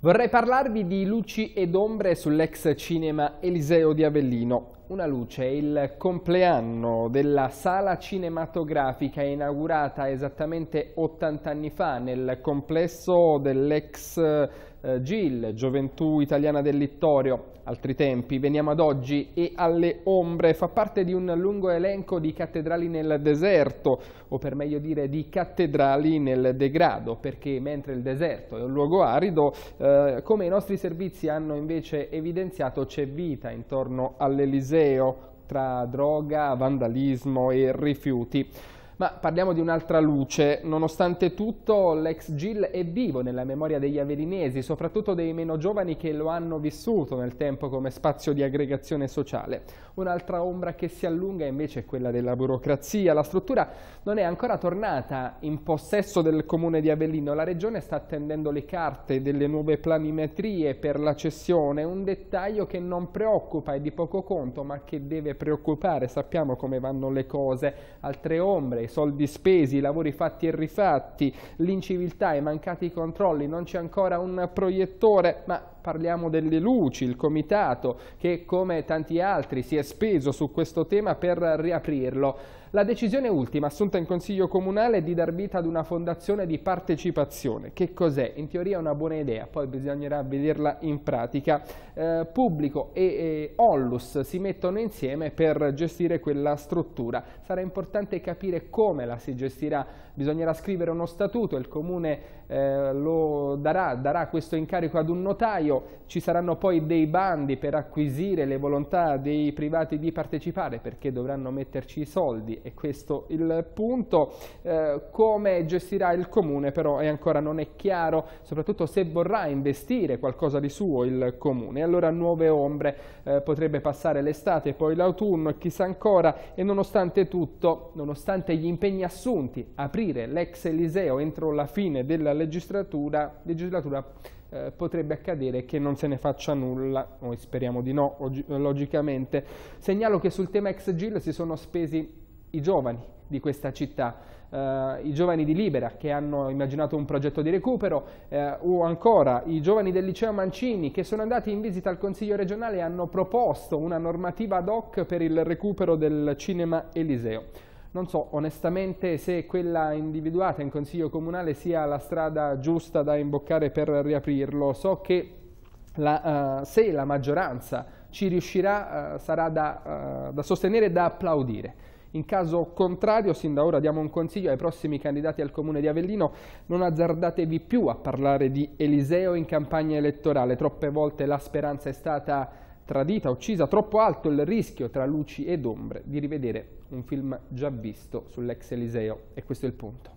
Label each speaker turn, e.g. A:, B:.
A: Vorrei parlarvi di luci ed ombre sull'ex cinema Eliseo di Avellino una luce, il compleanno della sala cinematografica inaugurata esattamente 80 anni fa nel complesso dell'ex eh, GIL, Gioventù Italiana del Littorio. Altri tempi, veniamo ad oggi e alle ombre, fa parte di un lungo elenco di cattedrali nel deserto, o per meglio dire di cattedrali nel degrado, perché mentre il deserto è un luogo arido, eh, come i nostri servizi hanno invece evidenziato c'è vita intorno all'Eliseo museo tra droga, vandalismo e rifiuti. Ma parliamo di un'altra luce. Nonostante tutto, l'ex Gil è vivo nella memoria degli avelinesi, soprattutto dei meno giovani che lo hanno vissuto nel tempo come spazio di aggregazione sociale. Un'altra ombra che si allunga invece è quella della burocrazia. La struttura non è ancora tornata in possesso del comune di Avellino. La regione sta attendendo le carte delle nuove planimetrie per la cessione, un dettaglio che non preoccupa e di poco conto, ma che deve preoccupare. Sappiamo come vanno le cose. Altre ombre soldi spesi, i lavori fatti e rifatti, l'inciviltà, i mancati controlli, non c'è ancora un proiettore, ma parliamo delle luci, il comitato che come tanti altri si è speso su questo tema per riaprirlo. La decisione ultima assunta in Consiglio Comunale è di dar vita ad una fondazione di partecipazione. Che cos'è? In teoria è una buona idea, poi bisognerà vederla in pratica. Eh, pubblico e eh, Ollus si mettono insieme per gestire quella struttura. Sarà importante capire come la si gestirà. Bisognerà scrivere uno statuto, il Comune eh, darà, darà questo incarico ad un notaio, ci saranno poi dei bandi per acquisire le volontà dei privati di partecipare perché dovranno metterci i soldi e questo il punto. Eh, come gestirà il comune però è ancora non è chiaro, soprattutto se vorrà investire qualcosa di suo il comune. Allora nuove ombre eh, potrebbe passare l'estate, poi l'autunno chissà ancora e nonostante tutto, nonostante gli impegni assunti, aprire l'ex Eliseo entro la fine della legislatura, legislatura eh, potrebbe accadere che non se ne faccia nulla, noi speriamo di no, eh, logicamente. Segnalo che sul tema ex GIL si sono spesi i giovani di questa città, Uh, i giovani di Libera che hanno immaginato un progetto di recupero uh, o ancora i giovani del liceo Mancini che sono andati in visita al Consiglio regionale e hanno proposto una normativa ad hoc per il recupero del cinema Eliseo. Non so onestamente se quella individuata in Consiglio Comunale sia la strada giusta da imboccare per riaprirlo. So che la, uh, se la maggioranza ci riuscirà uh, sarà da, uh, da sostenere e da applaudire. In caso contrario, sin da ora diamo un consiglio ai prossimi candidati al Comune di Avellino, non azzardatevi più a parlare di Eliseo in campagna elettorale. Troppe volte la speranza è stata tradita, uccisa troppo alto il rischio tra luci ed ombre di rivedere un film già visto sull'ex Eliseo. E questo è il punto.